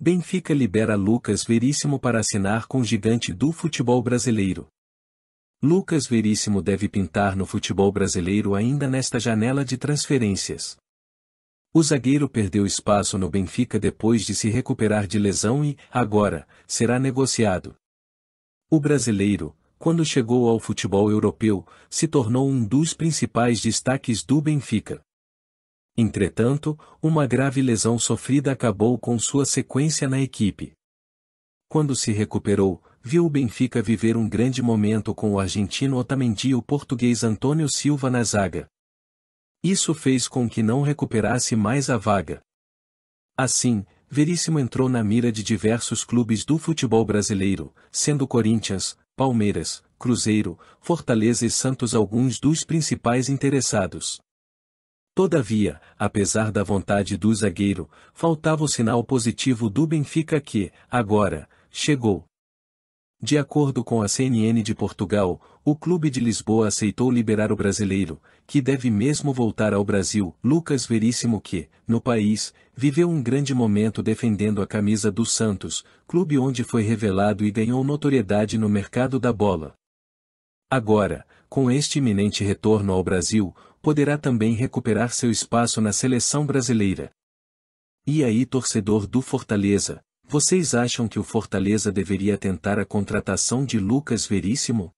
Benfica libera Lucas Veríssimo para assinar com o gigante do futebol brasileiro. Lucas Veríssimo deve pintar no futebol brasileiro ainda nesta janela de transferências. O zagueiro perdeu espaço no Benfica depois de se recuperar de lesão e, agora, será negociado. O brasileiro, quando chegou ao futebol europeu, se tornou um dos principais destaques do Benfica. Entretanto, uma grave lesão sofrida acabou com sua sequência na equipe. Quando se recuperou, viu o Benfica viver um grande momento com o argentino Otamendi e o português Antônio Silva na zaga. Isso fez com que não recuperasse mais a vaga. Assim, Veríssimo entrou na mira de diversos clubes do futebol brasileiro, sendo Corinthians, Palmeiras, Cruzeiro, Fortaleza e Santos alguns dos principais interessados. Todavia, apesar da vontade do zagueiro, faltava o sinal positivo do Benfica que, agora, chegou. De acordo com a CNN de Portugal, o clube de Lisboa aceitou liberar o brasileiro, que deve mesmo voltar ao Brasil, Lucas Veríssimo que, no país, viveu um grande momento defendendo a camisa do Santos, clube onde foi revelado e ganhou notoriedade no mercado da bola. Agora, com este iminente retorno ao Brasil, poderá também recuperar seu espaço na seleção brasileira. E aí, torcedor do Fortaleza, vocês acham que o Fortaleza deveria tentar a contratação de Lucas Veríssimo?